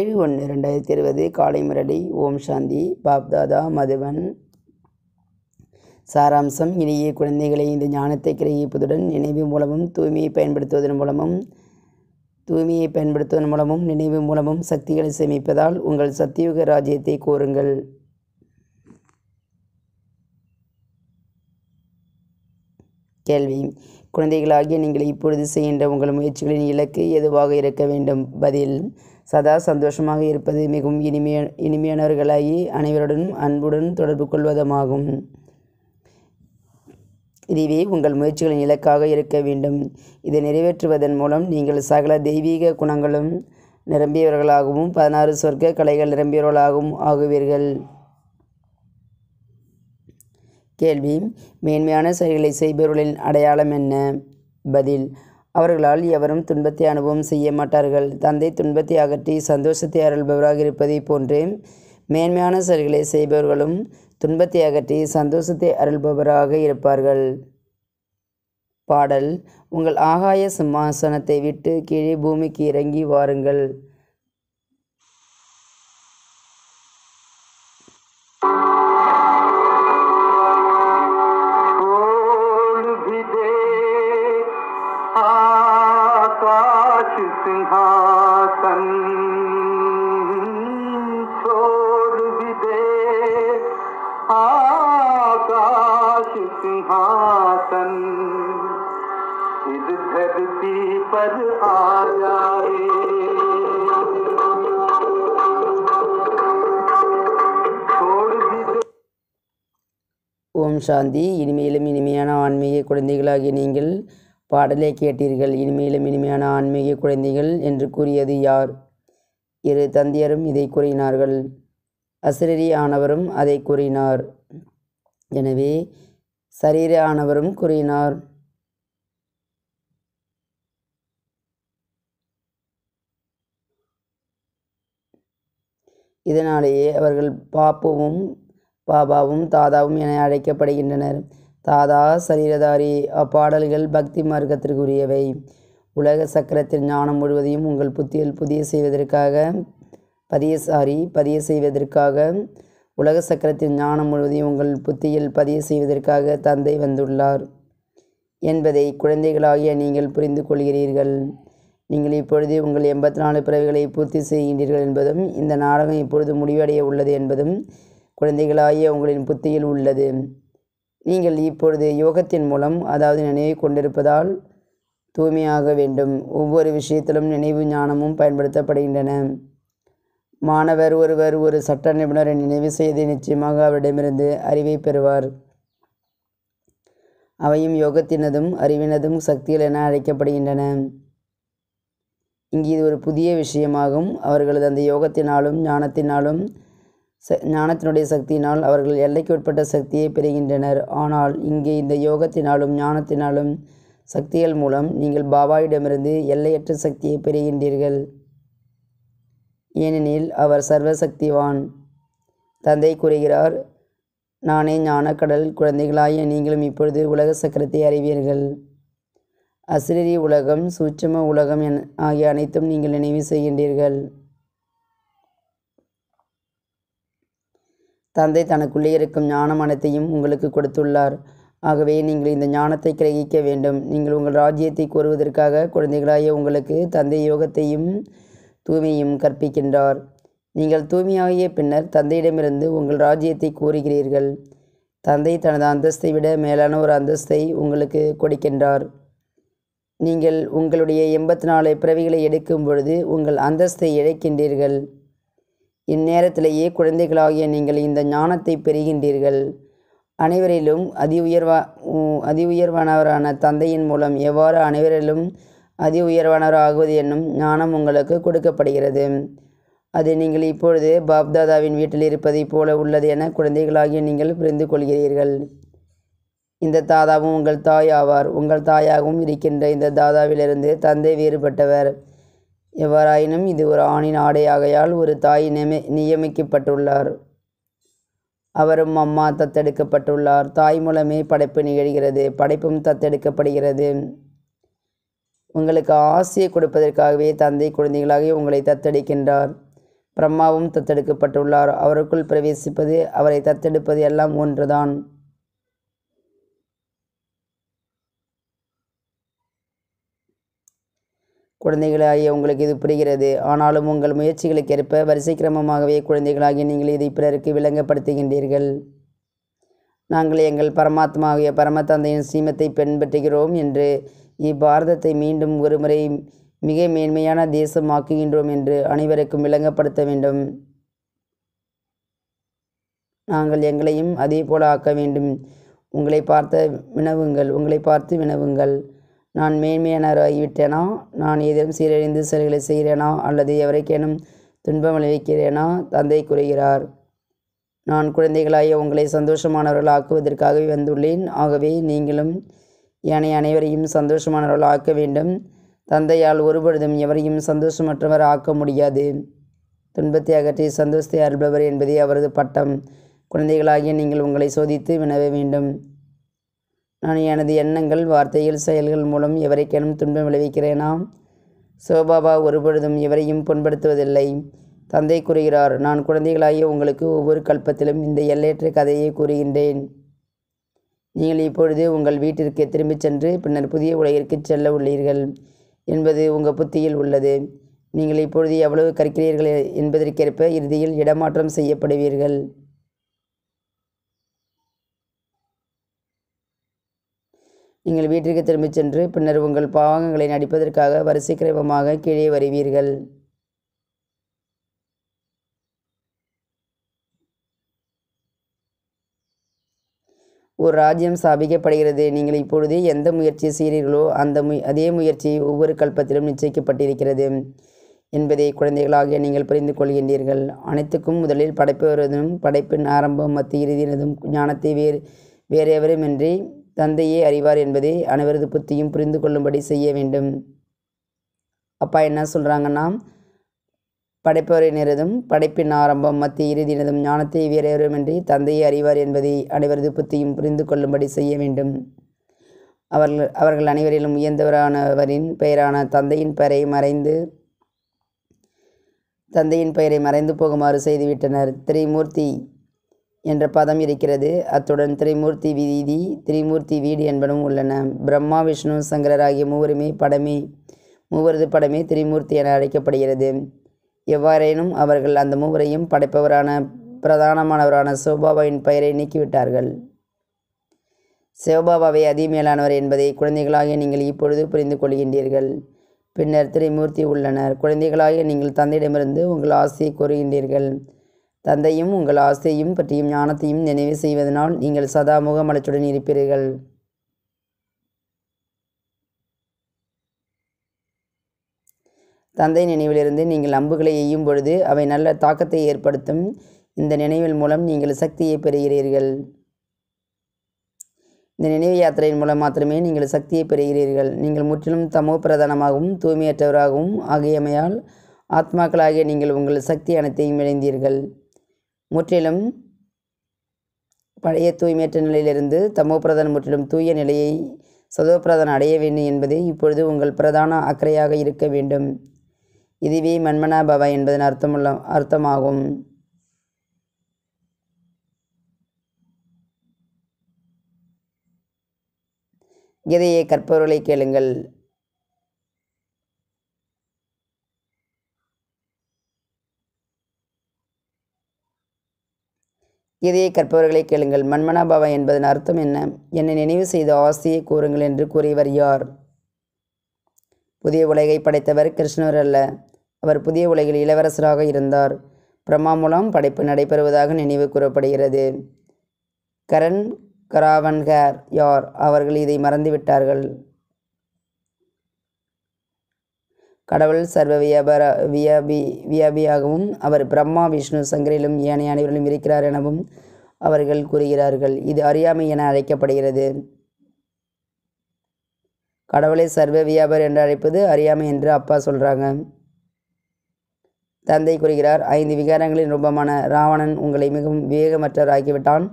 ஏழு ஒன்று ரெண்டாயிரத்தி இருபது காலை முரளி ஓம் சாந்தி பாப்தாதா மதுவன் சாராம்சம் இனிய குழந்தைகளை இந்த ஞானத்தை கிரகிப்பதுடன் நினைவு மூலமும் தூய்மையை பயன்படுத்துவதன் மூலமும் தூய்மையை பயன்படுத்துவதன் மூலமும் நினைவு மூலமும் சக்திகளை சேமிப்பதால் உங்கள் சத்தியுக ராஜ்யத்தை கோருங்கள் கேள்வி குழந்தைகளாகிய நீங்கள் இப்பொழுது செய்கின்ற உங்கள் முயற்சிகளின் இலக்கு எதுவாக இருக்க வேண்டும் பதில் சதா சந்தோஷமாக இருப்பது மிகவும் இனிமைய இனிமையானவர்களாகி அனைவருடனும் அன்புடன் தொடர்பு கொள்வதமாகும் இதுவே உங்கள் முயற்சிகளின் இலக்காக இருக்க வேண்டும் இதை நிறைவேற்றுவதன் மூலம் நீங்கள் சகல தெய்வீக குணங்களும் நிரம்பியவர்களாகவும் பதினாறு சொர்க்க கலைகள் நிரம்பியவர்களாகவும் ஆகுவீர்கள் கேள்வி மேன்மையான செயல்களை செய்பவர்களின் அடையாளம் என்ன பதில் அவர்களால் எவரும் துன்பத்தை அனுபவம் செய்ய மாட்டார்கள் தந்தை துன்பத்தை அகற்றி சந்தோஷத்தை அருள்பவராக இருப்பதை போன்றே மேன்மையான செயல்களை செய்பவர்களும் துன்பத்தை அகற்றி சந்தோஷத்தை அருள்பவராக இருப்பார்கள் பாடல் உங்கள் ஆகாய சிம்மாசனத்தை விட்டு கீழே பூமிக்கு இறங்கி வாருங்கள் काशी सिंहासन छोड़ भी दे आकाश सिंहासन इस धरती ஓம் சாந்தி இனிமையிலும் இனிமையான ஆன்மீக குழந்தைகளாகிய நீங்கள் பாடலை கேட்டீர்கள் இனிமேலும் இனிமையான ஆன்மீக குழந்தைகள் என்று கூறியது யார் இரு தந்தையரும் இதை கூறினார்கள் அசிரரி ஆனவரும் அதை கூறினார் எனவே சரீர ஆனவரும் கூறினார் இதனாலேயே அவர்கள் பாப்புவும் பாபாவும் தாதாவும் என அழைக்கப்படுகின்றனர் தாதா சரீரதாரி அப்பாடல்கள் பக்தி மார்க்கத்திற்குரியவை உலக சக்கரத்தின் ஞானம் முழுவதையும் உங்கள் புத்தியில் புதிய செய்வதற்காக பதிய சாரி பதிய செய்வதற்காக உலக சக்கரத்தின் ஞானம் முழுவதையும் உங்கள் புத்தியில் பதிய செய்வதற்காக தந்தை வந்துள்ளார் என்பதை குழந்தைகளாகிய நீங்கள் புரிந்து கொள்கிறீர்கள் நீங்கள் இப்பொழுது உங்கள் எண்பத்தி நாலு பிறவிகளை பூர்த்தி செய்கின்றீர்கள் என்பதும் இந்த நாடகம் இப்பொழுது முடிவடைய உள்ளது என்பதும் குழந்தைகளாகிய உங்களின் புத்தியில் உள்ளது நீங்கள் இப்பொழுது யோகத்தின் மூலம் அதாவது நினைவை கொண்டிருப்பதால் தூய்மையாக வேண்டும் ஒவ்வொரு விஷயத்திலும் நினைவு ஞானமும் பயன்படுத்தப்படுகின்றன மாணவர் ஒருவர் ஒரு சட்ட நிபுணரை நினைவு செய்து நிச்சயமாக அவரிடமிருந்து அறிவை பெறுவார் அவையும் யோகத்தினதும் அறிவினதும் சக்திகள் என அழைக்கப்படுகின்றன இங்கு இது ஒரு புதிய விஷயமாகும் அவர்களது அந்த யோகத்தினாலும் ஞானத்தினாலும் ஞானத்தினுடைய சக்தியினால் அவர்கள் எல்லைக்கு உட்பட்ட சக்தியை பெறுகின்றனர் ஆனால் இங்கே இந்த யோகத்தினாலும் ஞானத்தினாலும் சக்திகள் மூலம் நீங்கள் பாபாவிடமிருந்து எல்லையற்ற சக்தியை பெறுகின்றீர்கள் ஏனெனில் அவர் சர்வசக்திவான் தந்தை கூறுகிறார் நானே ஞானக்கடல் குழந்தைகளாய நீங்களும் இப்பொழுது உலக சக்கரத்தை அறிவீர்கள் அசிரரி உலகம் சூட்சம உலகம் என் ஆகிய அனைத்தும் நீங்கள் நினைவு செய்கின்றீர்கள் தந்தை தனக்குள்ளே இருக்கும் ஞானமனத்தையும் உங்களுக்கு கொடுத்துள்ளார் ஆகவே நீங்கள் இந்த ஞானத்தை கிரகிக்க வேண்டும் நீங்கள் உங்கள் ராஜ்யத்தை கோருவதற்காக குழந்தைகளாய உங்களுக்கு தந்தை யோகத்தையும் தூய்மையும் கற்பிக்கின்றார் நீங்கள் தூய்மையாகிய பின்னர் தந்தையிடமிருந்து உங்கள் ராஜ்யத்தை கூறுகிறீர்கள் தந்தை தனது அந்தஸ்தை விட மேலான ஒரு அந்தஸ்தை உங்களுக்கு கொடுக்கின்றார் நீங்கள் உங்களுடைய எண்பத்தி நாலு பிறவிகளை எடுக்கும் பொழுது உங்கள் அந்தஸ்தை இழைக்கின்றீர்கள் இந்நேரத்திலேயே குழந்தைகளாகிய நீங்கள் இந்த ஞானத்தை பெறுகின்றீர்கள் அனைவரிலும் அதி உயர்வா அதி உயர்வானவரான தந்தையின் மூலம் எவ்வாறு அனைவரிலும் அதி உயர்வானவர் ஆகுவது என்னும் ஞானம் உங்களுக்கு கொடுக்கப்படுகிறது அது நீங்கள் இப்பொழுது பாப்தாதாவின் வீட்டில் இருப்பதைப் போல உள்ளது என குழந்தைகளாகிய நீங்கள் புரிந்து கொள்கிறீர்கள் இந்த தாதாவும் உங்கள் தாய் ஆவார் உங்கள் தாயாகவும் இருக்கின்ற இந்த தாதாவிலிருந்து தந்தை வேறுபட்டவர் எவ்வாறாயினும் இது ஒரு ஆணின் ஆடையாகையால் ஒரு தாய் நியமி நியமிக்கப்பட்டுள்ளார் அவரும் அம்மா தத்தெடுக்கப்பட்டுள்ளார் தாய் மூலமே படைப்பு நிகழ்கிறது படைப்பும் தத்தெடுக்கப்படுகிறது உங்களுக்கு ஆசையை கொடுப்பதற்காகவே தந்தை குழந்தைகளாகவே உங்களை தத்தெடுக்கின்றார் பிரம்மாவும் தத்தெடுக்கப்பட்டுள்ளார் அவருக்குள் பிரவேசிப்பது அவரை தத்தெடுப்பது எல்லாம் ஒன்றுதான் குழந்தைகளாகிய உங்களுக்கு இது புரிகிறது ஆனாலும் உங்கள் முயற்சிகளுக்கு ஏற்ப வரிசை கிரமமாகவே குழந்தைகளாகிய நீங்கள் இதை பிறருக்கு விளங்கப்படுத்துகின்றீர்கள் நாங்கள் எங்கள் பரமாத்மாவிய பரமத்தந்தையின் சீமத்தை பின்பற்றுகிறோம் என்று இப்பாரதத்தை மீண்டும் ஒருமுறை மிக மேன்மையான தேசமாக்குகின்றோம் என்று அனைவருக்கும் விளங்கப்படுத்த வேண்டும் நாங்கள் எங்களையும் அதே போல ஆக்க வேண்டும் உங்களை பார்த்த வினவுங்கள் உங்களை பார்த்து வினவுங்கள் நான் மேன்மையானவராகிவிட்டேனா நான் ஏதேனும் சீரழிந்து செயல்களை செய்கிறேனா அல்லது எவரைக்கேனும் துன்பம் விளைவிக்கிறேனா தந்தை கூறுகிறார் நான் குழந்தைகளாய உங்களை சந்தோஷமானவர்கள் ஆக்குவதற்காகவே வந்துள்ளேன் ஆகவே நீங்களும் ஏனைய அனைவரையும் சந்தோஷமானவர்கள் ஆக்க வேண்டும் தந்தையால் ஒருபொழுதும் எவரையும் சந்தோஷமற்றவர் ஆக்க முடியாது துன்பத்தை அகற்றி சந்தோஷத்தை அருள்பவர் என்பதே அவரது பட்டம் குழந்தைகளாகிய நீங்கள் உங்களை சோதித்து வினவ வேண்டும் நான் எனது எண்ணங்கள் வார்த்தைகள் செயல்கள் மூலம் எவரைக்கேனும் துன்பம் விளைவிக்கிறேனா சிவபாபா ஒருபொழுதும் எவரையும் புண்படுத்துவதில்லை தந்தை கூறுகிறார் நான் குழந்தைகளாகிய உங்களுக்கு ஒவ்வொரு கல்பத்திலும் இந்த எல்லையற்ற கதையை கூறுகின்றேன் நீங்கள் இப்பொழுது உங்கள் வீட்டிற்கு திரும்பிச் சென்று பின்னர் புதிய உலகிற்கு செல்ல உள்ளீர்கள் என்பது உங்கள் புத்தியில் உள்ளது நீங்கள் இப்பொழுது எவ்வளவு கற்கிறீர்கள் என்பதற்கேற்ப இறுதியில் இடமாற்றம் செய்யப்படுவீர்கள் நீங்கள் வீட்டிற்கு திரும்பிச் சென்று பின்னர் உங்கள் பாவங்களை நடிப்பதற்காக வரிசை கிரமமாக கீழே வருவீர்கள் ஒரு ராஜ்யம் சாபிக்கப்படுகிறது நீங்கள் இப்பொழுது எந்த முயற்சி செய்கிறீர்களோ அந்த மு அதே முயற்சி ஒவ்வொரு கல்பத்திலும் நிச்சயிக்கப்பட்டிருக்கிறது என்பதை குழந்தைகளாகிய நீங்கள் புரிந்து கொள்கின்றீர்கள் அனைத்துக்கும் முதலில் படைப்பவரதும் படைப்பின் ஆரம்பம் மத்திய இறுதியினதும் ஞானத்தை வேறு வேறு எவருமின்றி தந்தையே அறிவார் என்பதை அனைவரது புத்தியும் புரிந்து கொள்ளும்படி செய்ய வேண்டும் அப்பா என்ன சொல்கிறாங்கன்னா படைப்பவரை நேரதும் படைப்பின் ஆரம்பம் மத்திய இறுதியினதும் ஞானத்தை வேறையவருமின்றி தந்தையை அறிவார் என்பதை அனைவரது புத்தியும் புரிந்து கொள்ளும்படி செய்ய வேண்டும் அவர்கள் அவர்கள் அனைவரிலும் உயர்ந்தவரானவரின் பெயரான தந்தையின் பெயரை மறைந்து தந்தையின் பெயரை மறைந்து போகுமாறு செய்துவிட்டனர் திரிமூர்த்தி என்ற பதம் இருக்கிறது அத்துடன் திரிமூர்த்தி வீதி திரிமூர்த்தி வீடு என்பனும் உள்ளன பிரம்மா விஷ்ணு சங்கரர் ஆகிய மூவருமே படமே மூவரது படமே திரிமூர்த்தி என அழைக்கப்படுகிறது எவ்வாறேனும் அவர்கள் அந்த மூவரையும் படைப்பவரான பிரதானமானவரான சிவபாபாவின் பெயரை நீக்கிவிட்டார்கள் சிவபாபாவை அதிமேலானவர் என்பதை குழந்தைகளாகிய நீங்கள் இப்பொழுது புரிந்து கொள்கின்றீர்கள் பின்னர் திரிமூர்த்தி உள்ளனர் குழந்தைகளாகிய நீங்கள் தந்தையிடமிருந்து உங்கள் ஆசையை கூறுகின்றீர்கள் தந்தையும் உங்கள் ஆசையும் பற்றியும் ஞானத்தையும் நினைவு செய்வதனால் நீங்கள் சதா முகமலச்சுடன் இருப்பீர்கள் தந்தை நினைவிலிருந்து நீங்கள் அம்புகளை எய்யும் பொழுது அவை நல்ல தாக்கத்தை ஏற்படுத்தும் இந்த நினைவில் மூலம் நீங்கள் சக்தியை பெறுகிறீர்கள் இந்த நினைவு யாத்திரையின் மூலம் மாத்திரமே நீங்கள் சக்தியை பெறுகிறீர்கள் நீங்கள் முற்றிலும் தமோ பிரதானமாகவும் தூய்மையற்றவராகவும் ஆகியமையால் ஆத்மாக்களாகிய நீங்கள் உங்கள் சக்தி அனைத்தையும் இணைந்தீர்கள் முற்றிலும் பழைய தூய்மையற்ற நிலையிலிருந்து தமோ முற்றிலும் தூய நிலையை சதோ அடைய வேண்டும் என்பதே இப்பொழுது உங்கள் பிரதான அக்கறையாக இருக்க வேண்டும் இதுவே மன்மனா பவா என்பதன் அர்த்தமுள்ள அர்த்தமாகும் கீதையை கற்பவர்களை கேளுங்கள் கீதையை கற்பவர்களை கேளுங்கள் மண்மனாபாவா என்பதன் அர்த்தம் என்ன என்னை நினைவு செய்த ஆசையை கூறுங்கள் என்று கூறியவர் யார் புதிய உலகை படைத்தவர் கிருஷ்ணர் அல்ல அவர் புதிய உலகில் இளவரசராக இருந்தார் பிரம்மா மூலம் படைப்பு நடைபெறுவதாக நினைவு கூறப்படுகிறது கரண் கராவன்கர் யார் அவர்கள் இதை மறந்துவிட்டார்கள் கடவுள் சர்வ வியாபார வியாபி வியாபியாகவும் அவர் பிரம்மா விஷ்ணு சங்கரிலும் ஏனைய அனைவரிலும் இருக்கிறார் எனவும் அவர்கள் கூறுகிறார்கள் இது அறியாமை என அழைக்கப்படுகிறது கடவுளை சர்வ வியாபார் என்று அழைப்பது அறியாமை என்று அப்பா சொல்கிறாங்க தந்தை கூறுகிறார் ஐந்து விகாரங்களின் ரூபமான ராவணன் உங்களை மிகவும் விவேகமற்றவர் ஆக்கிவிட்டான்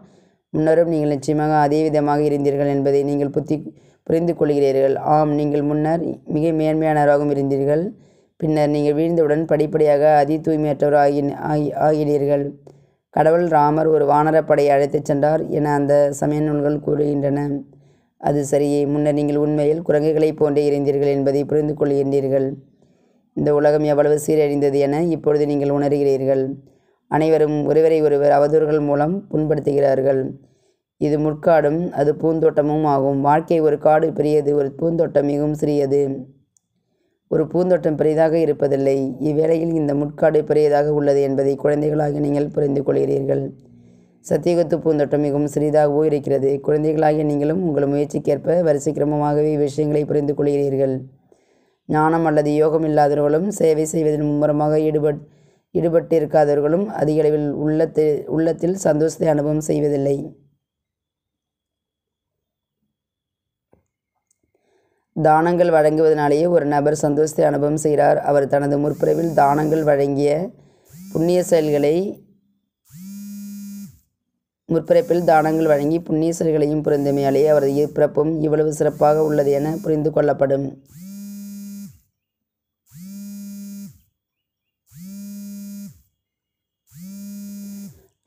முன்னரும் நீங்கள் நிச்சயமாக அதே விதமாக இருந்தீர்கள் என்பதை நீங்கள் புத்தி புரிந்து கொள்கிறீர்கள் ஆம் நீங்கள் முன்னர் மிக மேன்மையானவராகவும் இருந்தீர்கள் பின்னர் நீங்கள் வீழ்ந்தவுடன் படிப்படியாக அதி தூய்மையற்றவர் ஆகி ஆகினீர்கள் கடவுள் ராமர் ஒரு வானரப்படையை அழைத்துச் சென்றார் என அந்த சமய நூல்கள் கூறுகின்றன அது சரியே முன்னர் நீங்கள் உண்மையில் குரங்குகளைப் போன்றே இருந்தீர்கள் என்பதை புரிந்து கொள்கின்றீர்கள் இந்த உலகம் எவ்வளவு சீரழிந்தது என இப்பொழுது நீங்கள் உணர்கிறீர்கள் அனைவரும் ஒருவரை ஒருவர் அவதூறுகள் மூலம் புண்படுத்துகிறார்கள் இது முற்காடும் அது பூந்தோட்டமும் ஆகும் வாழ்க்கை ஒரு காடு பெரியது ஒரு பூந்தோட்டம் மிகவும் சிறியது ஒரு பூந்தோட்டம் பெரிதாக இருப்பதில்லை இவ்வேளையில் இந்த முட்காடு பெரியதாக உள்ளது என்பதை குழந்தைகளாக நீங்கள் புரிந்து கொள்கிறீர்கள் சத்தியகுத்து பூந்தோட்டம் மிகவும் சிறிதாகவோ இருக்கிறது குழந்தைகளாகிய நீங்களும் உங்கள் முயற்சிக்கேற்ப கிரமமாகவே விஷயங்களை புரிந்து கொள்கிறீர்கள் ஞானம் அல்லது யோகம் இல்லாதவர்களும் சேவை செய்வதில் மும்முரமாக ஈடுபட் ஈடுபட்டிருக்காதவர்களும் அதிக அளவில் உள்ளத்தில் உள்ளத்தில் சந்தோஷத்தை அனுபவம் செய்வதில்லை தானங்கள் வழங்குவதனாலேயே ஒரு நபர் சந்தோஷத்தை அனுபவம் செய்கிறார் அவர் தனது முற்பிறவில் தானங்கள் வழங்கிய புண்ணிய செயல்களை முற்பிறப்பில் தானங்கள் வழங்கி புண்ணிய செயல்களையும் புரிந்தமையாலேயே அவரது பிறப்பும் இவ்வளவு சிறப்பாக உள்ளது என புரிந்து கொள்ளப்படும்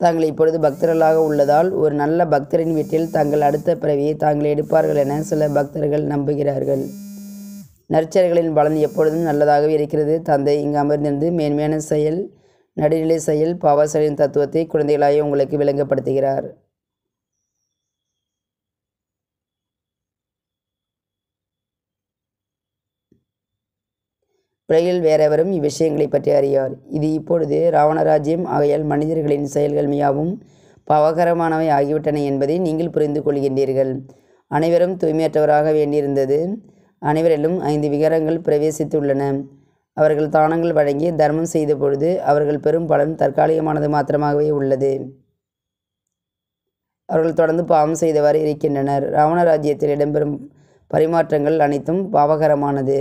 தாங்கள் இப்பொழுது பக்தர்களாக உள்ளதால் ஒரு நல்ல பக்தரின் வீட்டில் தாங்கள் அடுத்த பிறவியை தாங்கள் எடுப்பார்கள் என சில பக்தர்கள் நம்புகிறார்கள் நற்சர்களின் பலன் எப்பொழுதும் நல்லதாகவே இருக்கிறது தந்தை இங்கு அமர்ந்திருந்து மேன்மையான செயல் நடுநிலை செயல் பாவாசலின் தத்துவத்தை குழந்தைகளாக உங்களுக்கு விளங்கப்படுத்துகிறார் உலகில் வேறெவரும் இவ்விஷயங்களை பற்றி அறியார் இது இப்பொழுது ராவணராஜ்யம் ஆகையால் மனிதர்களின் செயல்கள் மிகவும் பாவகரமானவை ஆகிவிட்டன என்பதை நீங்கள் புரிந்து கொள்கின்றீர்கள் அனைவரும் தூய்மையற்றவராக வேண்டியிருந்தது அனைவரிலும் ஐந்து விகாரங்கள் பிரவேசித்துள்ளன அவர்கள் தானங்கள் வழங்கி தர்மம் செய்த பொழுது அவர்கள் பெரும் பலன் தற்காலிகமானது மாத்திரமாகவே உள்ளது அவர்கள் தொடர்ந்து பாவம் செய்தவாறு இருக்கின்றனர் இராவணராஜ்யத்தில் இடம்பெறும் பரிமாற்றங்கள் அனைத்தும் பாவகரமானது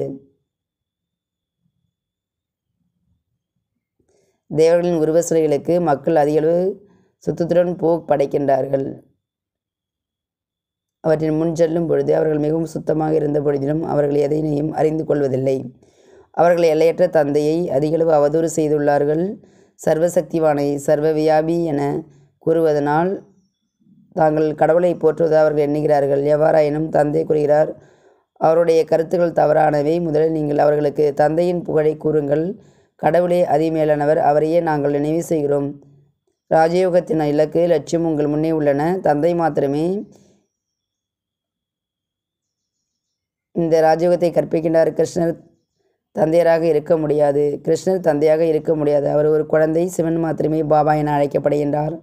தேவர்களின் உருவ சிலைகளுக்கு மக்கள் அதிகளவு சுத்தத்துடன் போ படைக்கின்றார்கள் அவற்றின் முன் செல்லும் பொழுது அவர்கள் மிகவும் சுத்தமாக இருந்த பொழுதிலும் அவர்கள் எதையும் அறிந்து கொள்வதில்லை அவர்கள் எல்லையற்ற தந்தையை அதிகளவு அவதூறு செய்துள்ளார்கள் சர்வசக்திவானை வியாபி என கூறுவதனால் தாங்கள் கடவுளை போற்றுவதாக அவர்கள் எண்ணுகிறார்கள் எவ்வாறாயினும் தந்தை கூறுகிறார் அவருடைய கருத்துக்கள் தவறானவை முதலில் நீங்கள் அவர்களுக்கு தந்தையின் புகழை கூறுங்கள் கடவுளே அதிமேலானவர் அவரையே நாங்கள் நினைவு செய்கிறோம் ராஜயோகத்தின் இலக்கு லட்சியம் உங்கள் முன்னே உள்ளன தந்தை மாத்திரமே இந்த ராஜயோகத்தை கற்பிக்கின்றார் கிருஷ்ணர் தந்தையராக இருக்க முடியாது கிருஷ்ணர் தந்தையாக இருக்க முடியாது அவர் ஒரு குழந்தை சிவன் மாத்திரமே பாபா என அழைக்கப்படுகின்றார்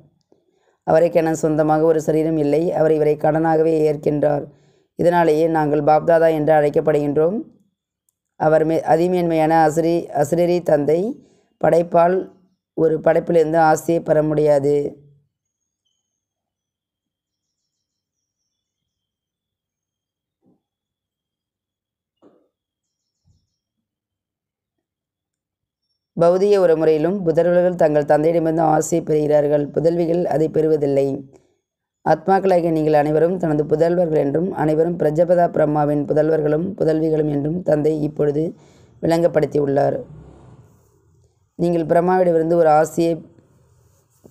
அவருக்கென சொந்தமாக ஒரு சரீரம் இல்லை அவர் இவரை கடனாகவே ஏற்கின்றார் இதனாலேயே நாங்கள் பாப்தாதா என்று அழைக்கப்படுகின்றோம் அவர் மே அதிமேன்மையான அசுரி அசுரரி தந்தை படைப்பால் ஒரு படைப்பிலிருந்து ஆசையை பெற முடியாது பௌதிக முறையிலும் புதர்வர்கள் தங்கள் தந்தையிடமிருந்து ஆசையை பெறுகிறார்கள் புதல்விகள் அதை பெறுவதில்லை ஆத்மாக்களாகிய நீங்கள் அனைவரும் தனது புதல்வர்கள் என்றும் அனைவரும் பிரஜபதா பிரம்மாவின் புதல்வர்களும் புதல்விகளும் என்றும் தந்தை இப்பொழுது விளங்கப்படுத்தியுள்ளார் நீங்கள் பிரம்மாவிடமிருந்து ஒரு ஆசையை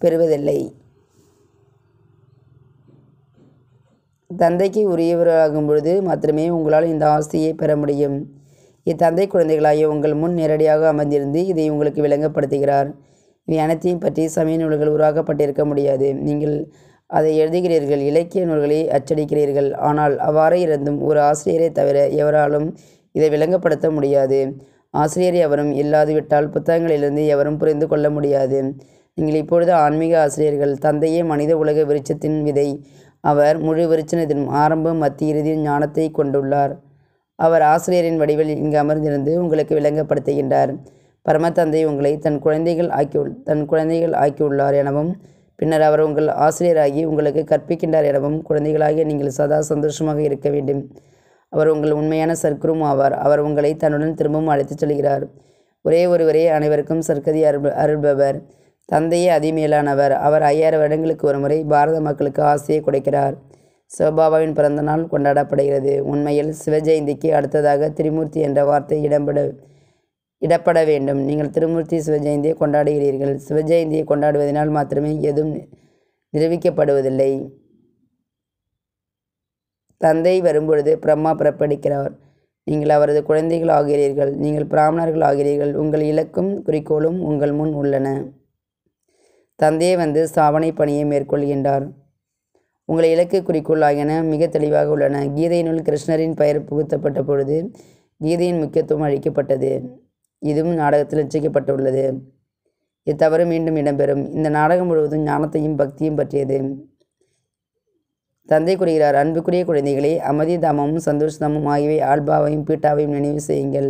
பெறுவதில்லை தந்தைக்கு உரியவராகும் பொழுது மாத்திரமே உங்களால் இந்த ஆசையை பெற முடியும் இத்தந்தை குழந்தைகளாகிய உங்கள் முன் நேரடியாக அமர்ந்திருந்து இதை உங்களுக்கு விளங்கப்படுத்துகிறார் இவை அனைத்தையும் பற்றி சமய நூல்கள் உருவாக்கப்பட்டிருக்க முடியாது நீங்கள் அதை எழுதுகிறீர்கள் இலக்கிய நூல்களை அச்சடிக்கிறீர்கள் ஆனால் அவ்வாறு இருந்தும் ஒரு ஆசிரியரை தவிர எவராலும் இதை விளங்கப்படுத்த முடியாது ஆசிரியர் எவரும் இல்லாதுவிட்டால் புத்தகங்களிலிருந்து எவரும் புரிந்து கொள்ள முடியாது நீங்கள் இப்பொழுது ஆன்மீக ஆசிரியர்கள் தந்தையே மனித உலக விருட்சத்தின் விதை அவர் முழு விருச்சனத்தின் ஆரம்பம் மத்திய இறுதியில் ஞானத்தை கொண்டுள்ளார் அவர் ஆசிரியரின் வடிவில் இங்கு அமர்ந்திருந்து உங்களுக்கு விளங்கப்படுத்துகின்றார் பரமத்தந்தை உங்களை தன் குழந்தைகள் ஆக்கியுள் தன் குழந்தைகள் ஆக்கியுள்ளார் எனவும் பின்னர் அவர் உங்கள் ஆசிரியராகி உங்களுக்கு கற்பிக்கின்றார் எனவும் குழந்தைகளாகிய நீங்கள் சதா சந்தோஷமாக இருக்க வேண்டும் அவர் உங்கள் உண்மையான சர்க்குரும் ஆவார் அவர் உங்களை தன்னுடன் திரும்பவும் அழைத்துச் செல்கிறார் ஒரே ஒருவரே அனைவருக்கும் சர்க்கதி அருள் அருள்பவர் தந்தையே அதிமேலானவர் அவர் ஐயாயிரம் வருடங்களுக்கு ஒரு முறை பாரத மக்களுக்கு ஆசையை கொடுக்கிறார் சிவபாபாவின் பிறந்த நாள் கொண்டாடப்படுகிறது உண்மையில் சிவஜெயந்திக்கு அடுத்ததாக திரிமூர்த்தி என்ற வார்த்தை இடம்பெற இடப்பட வேண்டும் நீங்கள் திருமூர்த்தி சிவஜெயந்தியை கொண்டாடுகிறீர்கள் சிவஜெயந்தியை கொண்டாடுவதனால் மாத்திரமே எதுவும் நிரூபிக்கப்படுவதில்லை தந்தை வரும்பொழுது பிரம்மா பிறப்படிக்கிறார் நீங்கள் அவரது குழந்தைகள் ஆகிறீர்கள் நீங்கள் பிராமணர்கள் ஆகிறீர்கள் உங்கள் இலக்கும் குறிக்கோளும் உங்கள் முன் உள்ளன தந்தையே வந்து சாவணை பணியை மேற்கொள்கின்றார் உங்கள் இலக்கு குறிக்கோள் ஆகியன மிக தெளிவாக உள்ளன கீதையினுள் கிருஷ்ணரின் பெயர் புகுத்தப்பட்ட பொழுது கீதையின் முக்கியத்துவம் அளிக்கப்பட்டது இதுவும் நாடகத்தில் நிச்சயிக்கப்பட்டுள்ளது இத்தவறு மீண்டும் இடம்பெறும் இந்த நாடகம் முழுவதும் ஞானத்தையும் பக்தியும் பற்றியது தந்தை கூறுகிறார் அன்புக்குரிய குழந்தைகளே அமதிதாமமும் தாமமும் ஆகியவை ஆல்பாவையும் பீட்டாவையும் நினைவு செய்யுங்கள்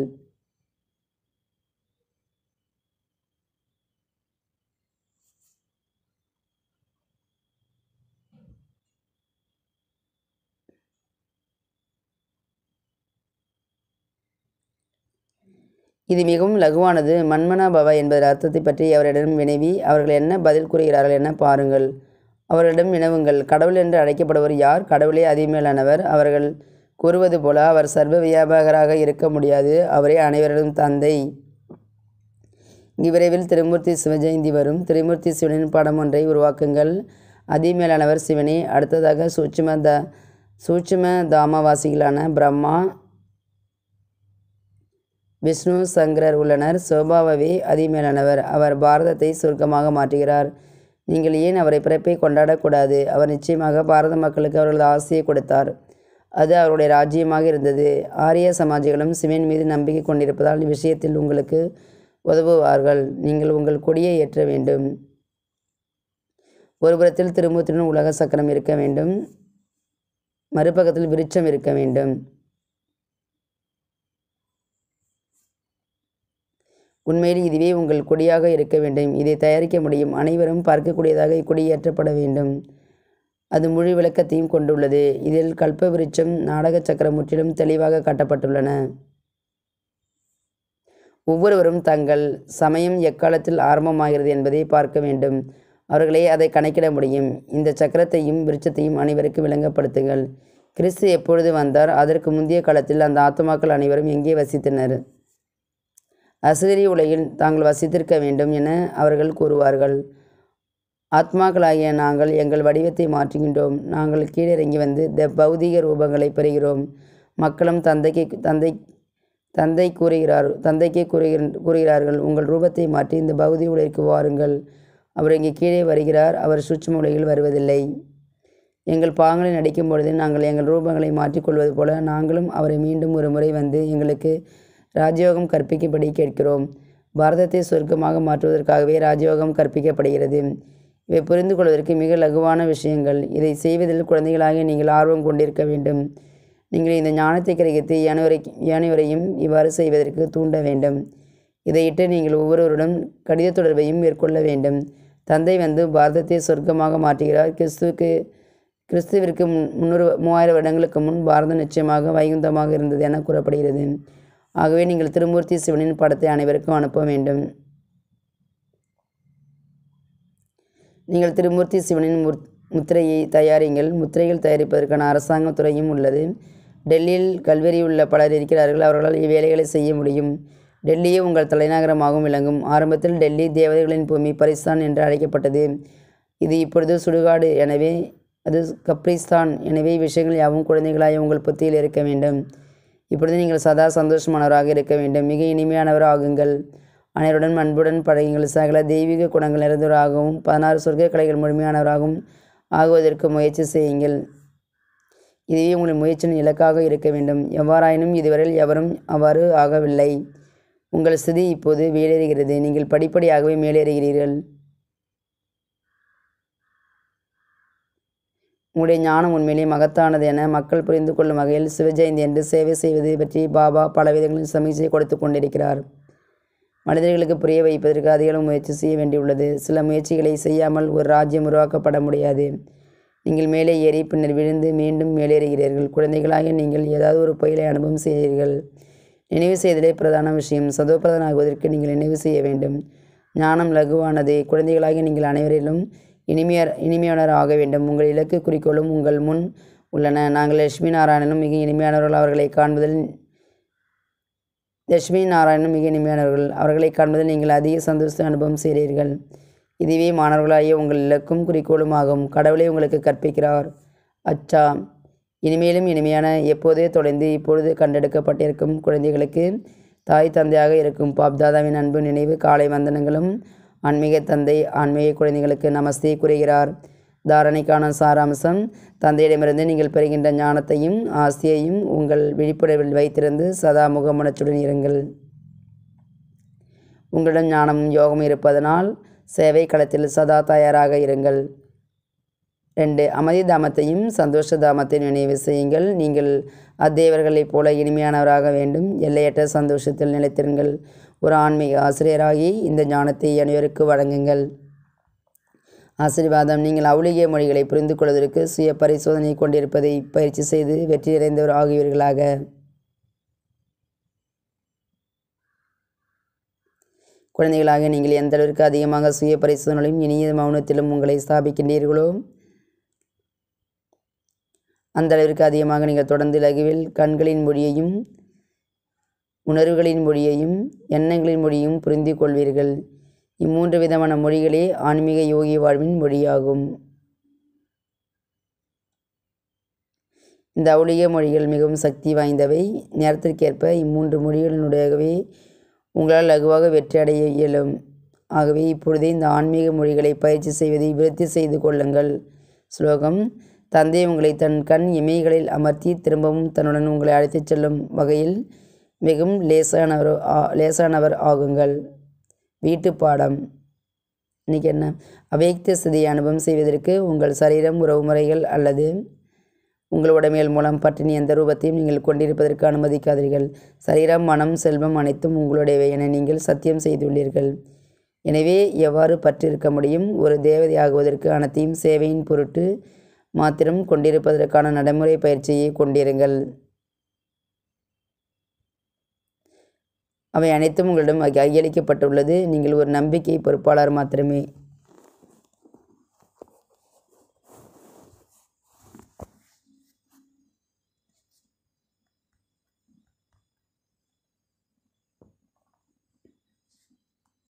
இது மிகவும் லகுவானது பவா என்பதன் அர்த்தத்தை பற்றி அவரிடம் வினைவி அவர்கள் என்ன பதில் கூறுகிறார்கள் என பாருங்கள் அவரிடம் வினவுங்கள் கடவுள் என்று அழைக்கப்படுவர் யார் கடவுளே அதிமேலானவர் அவர்கள் கூறுவது போல அவர் சர்வ வியாபகராக இருக்க முடியாது அவரே அனைவரிடம் தந்தை இவ்விரைவில் திருமூர்த்தி சிவஜெயந்தி வரும் திருமூர்த்தி சிவனின் படம் ஒன்றை உருவாக்குங்கள் அதிமேலானவர் சிவனே அடுத்ததாக சூட்சும த சூட்சும தாமவாசிகளான பிரம்மா விஷ்ணு சங்கரர் உள்ளனர் சோபாவை அதிமேலானவர் அவர் பாரதத்தை சுருக்கமாக மாற்றுகிறார் நீங்கள் ஏன் அவரை பிறப்பை கொண்டாடக்கூடாது அவர் நிச்சயமாக பாரத மக்களுக்கு அவர்களது ஆசையை கொடுத்தார் அது அவருடைய ராஜ்யமாக இருந்தது ஆரிய சமாஜிகளும் சிவன் மீது நம்பிக்கை கொண்டிருப்பதால் விஷயத்தில் உங்களுக்கு உதவுவார்கள் நீங்கள் உங்கள் கொடியை ஏற்ற வேண்டும் ஒருபுறத்தில் திருமூத்திரன் உலக சக்கரம் இருக்க வேண்டும் மறுபக்கத்தில் விருட்சம் இருக்க வேண்டும் உண்மையில் இதுவே உங்கள் கொடியாக இருக்க வேண்டும் இதை தயாரிக்க முடியும் அனைவரும் பார்க்கக்கூடியதாக இக்கொடி ஏற்றப்பட வேண்டும் அது முழு விளக்கத்தையும் கொண்டுள்ளது இதில் கல்ப விருட்சம் நாடக சக்கரம் முற்றிலும் தெளிவாக காட்டப்பட்டுள்ளன ஒவ்வொருவரும் தங்கள் சமயம் எக்காலத்தில் ஆரம்பமாகிறது என்பதை பார்க்க வேண்டும் அவர்களே அதை கணக்கிட முடியும் இந்த சக்கரத்தையும் விருட்சத்தையும் அனைவருக்கு விளங்கப்படுத்துங்கள் கிறிஸ்து எப்பொழுது வந்தார் அதற்கு முந்தைய காலத்தில் அந்த ஆத்மாக்கள் அனைவரும் எங்கே வசித்தனர் அசகரி உலகில் தாங்கள் வசித்திருக்க வேண்டும் என அவர்கள் கூறுவார்கள் ஆத்மாக்களாகிய நாங்கள் எங்கள் வடிவத்தை மாற்றுகின்றோம் நாங்கள் கீழிறங்கி வந்து த பௌதிக ரூபங்களை பெறுகிறோம் மக்களும் தந்தைக்கு தந்தை தந்தை கூறுகிறார் தந்தைக்கே கூறுகிற கூறுகிறார்கள் உங்கள் ரூபத்தை மாற்றி இந்த பகுதி உலகிற்கு வாருங்கள் அவர் இங்கே கீழே வருகிறார் அவர் சூட்சம உலகில் வருவதில்லை எங்கள் பாங்களை நடிக்கும் பொழுது நாங்கள் எங்கள் ரூபங்களை மாற்றிக்கொள்வது போல நாங்களும் அவரை மீண்டும் ஒரு முறை வந்து எங்களுக்கு ராஜயோகம் கற்பிக்கும்படி கேட்கிறோம் பாரதத்தை சொர்க்கமாக மாற்றுவதற்காகவே ராஜயோகம் கற்பிக்கப்படுகிறது இவை புரிந்து கொள்வதற்கு மிக லகுவான விஷயங்கள் இதை செய்வதில் குழந்தைகளாக நீங்கள் ஆர்வம் கொண்டிருக்க வேண்டும் நீங்கள் இந்த ஞானத்தை கிரகித்து ஏனைவரை ஏனைவரையும் இவ்வாறு செய்வதற்கு தூண்ட வேண்டும் இதையிட்டு நீங்கள் ஒவ்வொருவருடன் கடித தொடர்பையும் மேற்கொள்ள வேண்டும் தந்தை வந்து பாரதத்தை சொர்க்கமாக மாற்றுகிறார் கிறிஸ்துவுக்கு கிறிஸ்துவிற்கு முன் முன்னூறு மூவாயிரம் வருடங்களுக்கு முன் பாரதம் நிச்சயமாக வைகுந்தமாக இருந்தது என கூறப்படுகிறது ஆகவே நீங்கள் திருமூர்த்தி சிவனின் படத்தை அனைவருக்கும் அனுப்ப வேண்டும் நீங்கள் திருமூர்த்தி சிவனின் முத் முத்திரையை தயாரிங்கள் முத்திரைகள் தயாரிப்பதற்கான அரசாங்க துறையும் உள்ளது டெல்லியில் கல்வெறி உள்ள பலர் இருக்கிறார்கள் அவர்களால் இவ்வேலைகளை செய்ய முடியும் டெல்லியே உங்கள் தலைநகரமாகவும் விளங்கும் ஆரம்பத்தில் டெல்லி தேவதைகளின் பூமி பரிஸ்தான் என்று அழைக்கப்பட்டது இது இப்பொழுது சுடுகாடு எனவே அது கப்ரிஸ்தான் எனவே விஷயங்கள் யாவும் குழந்தைகளாய் உங்கள் புத்தியில் இருக்க வேண்டும் இப்பொழுது நீங்கள் சதா சந்தோஷமானவராக இருக்க வேண்டும் மிக இனிமையானவர் ஆகுங்கள் அனைவருடன் அன்புடன் பழகுங்கள் சகல தெய்வீக குணங்கள் நிறைந்தவராகவும் பதினாறு சொர்க்க கலைகள் முழுமையானவராகவும் ஆகுவதற்கு முயற்சி செய்யுங்கள் இதுவே உங்கள் முயற்சியின் இலக்காக இருக்க வேண்டும் எவ்வாறாயினும் இதுவரையில் எவரும் அவ்வாறு ஆகவில்லை உங்கள் ஸ்திதி இப்போது மேலேறுகிறது நீங்கள் படிப்படியாகவே மேலேறுகிறீர்கள் உங்களுடைய ஞானம் உண்மையிலே மகத்தானது என மக்கள் புரிந்து கொள்ளும் வகையில் சிவஜெயந்தி என்று சேவை செய்வது பற்றி பாபா பல விதங்களில் சமீட்சை கொடுத்து கொண்டிருக்கிறார் மனிதர்களுக்கு புரிய வைப்பதற்கு அதிகளவு முயற்சி செய்ய வேண்டியுள்ளது சில முயற்சிகளை செய்யாமல் ஒரு ராஜ்யம் உருவாக்கப்பட முடியாது நீங்கள் மேலே ஏறி பின்னர் விழுந்து மீண்டும் மேலேறுகிறீர்கள் குழந்தைகளாக நீங்கள் ஏதாவது ஒரு பயிலை அனுபவம் செய்கிறீர்கள் நினைவு செய்தலே பிரதான விஷயம் சதோபிரதனாகுவதற்கு நீங்கள் நினைவு செய்ய வேண்டும் ஞானம் லகுவானது குழந்தைகளாக நீங்கள் அனைவரிலும் இனிமையர் இனிமையானவர் ஆக வேண்டும் உங்கள் இலக்கு குறிக்கோளும் உங்கள் முன் உள்ளன நாங்கள் லட்சுமி நாராயணனும் மிக இனிமையானவர்கள் அவர்களை காண்பதில் லட்சுமி நாராயணனும் மிக இனிமையானவர்கள் அவர்களை காண்பதில் நீங்கள் அதிக சந்தோஷ அனுபவம் செய்கிறீர்கள் இதுவே மாணவர்களாகிய உங்கள் இலக்கும் குறிக்கோளும் ஆகும் கடவுளை உங்களுக்கு கற்பிக்கிறார் அச்சா இனிமேலும் இனிமையான எப்போதே தொடர்ந்து இப்பொழுது கண்டெடுக்கப்பட்டிருக்கும் குழந்தைகளுக்கு தாய் தந்தையாக இருக்கும் பாப்தாதாவின் அன்பு நினைவு காலை வந்தனங்களும் ஆன்மீக தந்தை ஆன்மீக குழந்தைகளுக்கு நமஸ்தே கூறுகிறார் தாரணைக்கான சாராம்சம் தந்தையிடமிருந்து நீங்கள் பெறுகின்ற ஞானத்தையும் ஆசையையும் உங்கள் விழிப்புணர்வில் வைத்திருந்து சதா முகமுனச்சுடன் இருங்கள் உங்களிடம் ஞானமும் யோகமும் இருப்பதனால் சேவை களத்தில் சதா தயாராக இருங்கள் ரெண்டு அமைதி தாமத்தையும் சந்தோஷ தாமத்தையும் நினைவு செய்யுங்கள் நீங்கள் அத்தேவர்களைப் போல இனிமையானவராக வேண்டும் எல்லையற்ற சந்தோஷத்தில் நிலைத்திருங்கள் ஒரு ஆன்மீக ஆசிரியராகி இந்த ஞானத்தை அனைவருக்கு வழங்குங்கள் ஆசீர்வாதம் நீங்கள் அவுலிய மொழிகளை புரிந்து கொள்வதற்கு சுய பரிசோதனை கொண்டிருப்பதை பயிற்சி செய்து வெற்றியடைந்தவர் ஆகியவர்களாக குழந்தைகளாக நீங்கள் எந்த அளவிற்கு அதிகமாக சுய பரிசோதனையும் இனிய மௌனத்திலும் உங்களை ஸ்தாபிக்கின்றீர்களோ அந்த அளவிற்கு அதிகமாக நீங்கள் தொடர்ந்து லகுவில் கண்களின் மொழியையும் உணர்வுகளின் மொழியையும் எண்ணங்களின் மொழியும் புரிந்து கொள்வீர்கள் இம்மூன்று விதமான மொழிகளே ஆன்மீக யோகி வாழ்வின் மொழியாகும் இந்த அவுளிய மொழிகள் மிகவும் சக்தி வாய்ந்தவை நேரத்திற்கேற்ப இம்மூன்று மொழிகளினுடையவே உங்களால் லகுவாக வெற்றி அடைய இயலும் ஆகவே இப்பொழுதே இந்த ஆன்மீக மொழிகளை பயிற்சி செய்வதை விருத்தி செய்து கொள்ளுங்கள் ஸ்லோகம் தந்தை உங்களை தன் கண் இமைகளில் அமர்த்தி திரும்பவும் தன்னுடன் உங்களை அழைத்துச் செல்லும் வகையில் மிகவும் லேசானவர் லேசானவர் ஆகுங்கள் வீட்டு பாடம் இன்றைக்கி என்ன அவைக்த ஸ்திதியை அனுபவம் செய்வதற்கு உங்கள் சரீரம் உறவு முறைகள் அல்லது உங்கள் உடமையல் மூலம் பற்றின எந்த ரூபத்தையும் நீங்கள் கொண்டிருப்பதற்கு அனுமதிக்காதீர்கள் சரீரம் மனம் செல்வம் அனைத்தும் உங்களுடையவை என நீங்கள் சத்தியம் செய்துள்ளீர்கள் எனவே எவ்வாறு பற்றிருக்க முடியும் ஒரு தேவதை ஆகுவதற்கு அனைத்தையும் சேவையின் பொருட்டு மாத்திரம் கொண்டிருப்பதற்கான நடைமுறை பயிற்சியை கொண்டிருங்கள் அவை அனைத்தும் உங்களிடம் கையளிக்கப்பட்டுள்ளது நீங்கள் ஒரு நம்பிக்கை பொறுப்பாளர் மாத்திரமே